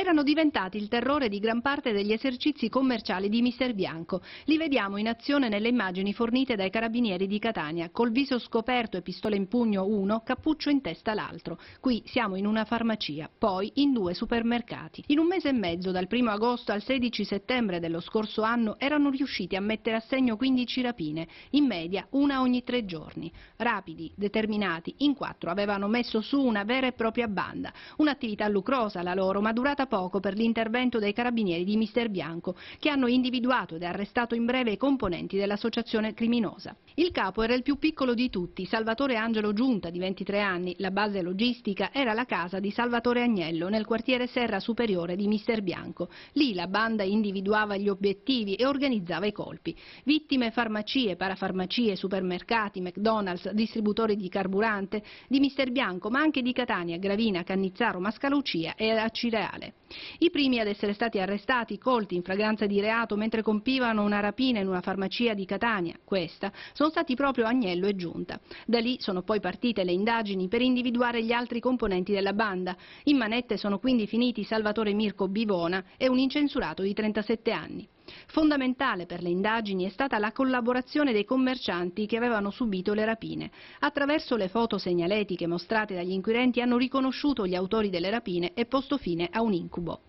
erano diventati il terrore di gran parte degli esercizi commerciali di Mister Bianco. Li vediamo in azione nelle immagini fornite dai carabinieri di Catania, col viso scoperto e pistola in pugno uno, cappuccio in testa l'altro. Qui siamo in una farmacia, poi in due supermercati. In un mese e mezzo, dal 1 agosto al 16 settembre dello scorso anno, erano riusciti a mettere a segno 15 rapine, in media una ogni tre giorni. Rapidi, determinati, in quattro avevano messo su una vera e propria banda, un'attività lucrosa la loro, ma durata basta poco per l'intervento dei carabinieri di Mister Bianco, che hanno individuato ed arrestato in breve i componenti dell'associazione criminosa. Il capo era il più piccolo di tutti, Salvatore Angelo Giunta, di 23 anni. La base logistica era la casa di Salvatore Agnello, nel quartiere Serra Superiore di Mister Bianco. Lì la banda individuava gli obiettivi e organizzava i colpi. Vittime farmacie, parafarmacie, supermercati, McDonald's, distributori di carburante, di Mister Bianco, ma anche di Catania, Gravina, Cannizzaro, Mascalucia e Acireale. I primi ad essere stati arrestati, colti in fragranza di reato mentre compivano una rapina in una farmacia di Catania, questa, sono sono stati proprio Agnello e Giunta. Da lì sono poi partite le indagini per individuare gli altri componenti della banda. In manette sono quindi finiti Salvatore Mirko Bivona e un incensurato di 37 anni. Fondamentale per le indagini è stata la collaborazione dei commercianti che avevano subito le rapine. Attraverso le foto segnaletiche mostrate dagli inquirenti hanno riconosciuto gli autori delle rapine e posto fine a un incubo.